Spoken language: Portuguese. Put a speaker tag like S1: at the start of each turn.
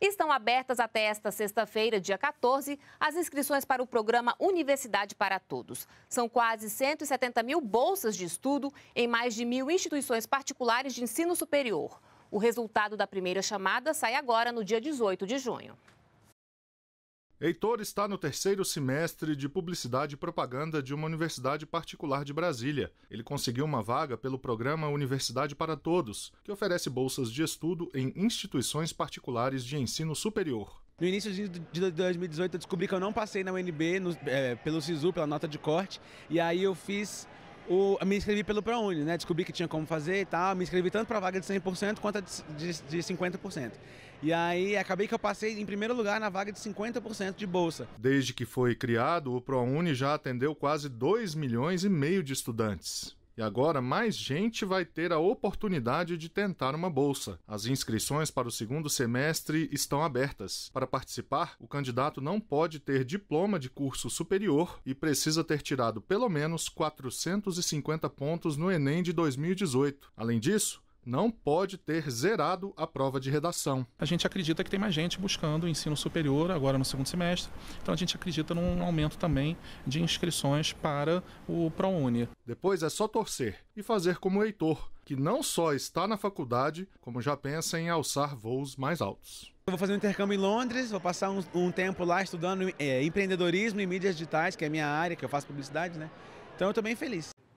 S1: Estão abertas até esta sexta-feira, dia 14, as inscrições para o programa Universidade para Todos. São quase 170 mil bolsas de estudo em mais de mil instituições particulares de ensino superior. O resultado da primeira chamada sai agora, no dia 18 de junho.
S2: Heitor está no terceiro semestre de Publicidade e Propaganda de uma universidade particular de Brasília. Ele conseguiu uma vaga pelo programa Universidade para Todos, que oferece bolsas de estudo em instituições particulares de ensino superior. No início de 2018 eu descobri que eu não passei na UNB no, é, pelo
S3: SISU, pela nota de corte, e aí eu fiz o, me inscrevi pelo ProUni, né? Descobri que tinha como fazer e tal. Me inscrevi tanto para a vaga de 100% quanto a de, de 50%. E aí acabei que eu passei em primeiro lugar na vaga de 50% de bolsa.
S2: Desde que foi criado, o ProUni já atendeu quase 2 milhões e meio de estudantes. E agora mais gente vai ter a oportunidade de tentar uma bolsa. As inscrições para o segundo semestre estão abertas. Para participar, o candidato não pode ter diploma de curso superior e precisa ter tirado pelo menos 450 pontos no Enem de 2018. Além disso, não pode ter zerado a prova de redação. A gente acredita que tem mais gente buscando o ensino superior agora no segundo semestre, então a gente acredita num aumento também de inscrições para o ProUni. Depois é só torcer e fazer como o Heitor, que não só está na faculdade, como já pensa em alçar voos mais altos. Eu vou
S3: fazer um intercâmbio em Londres, vou passar um, um tempo lá estudando é, empreendedorismo e mídias digitais, que é a minha área, que eu faço publicidade, né? Então eu estou bem feliz.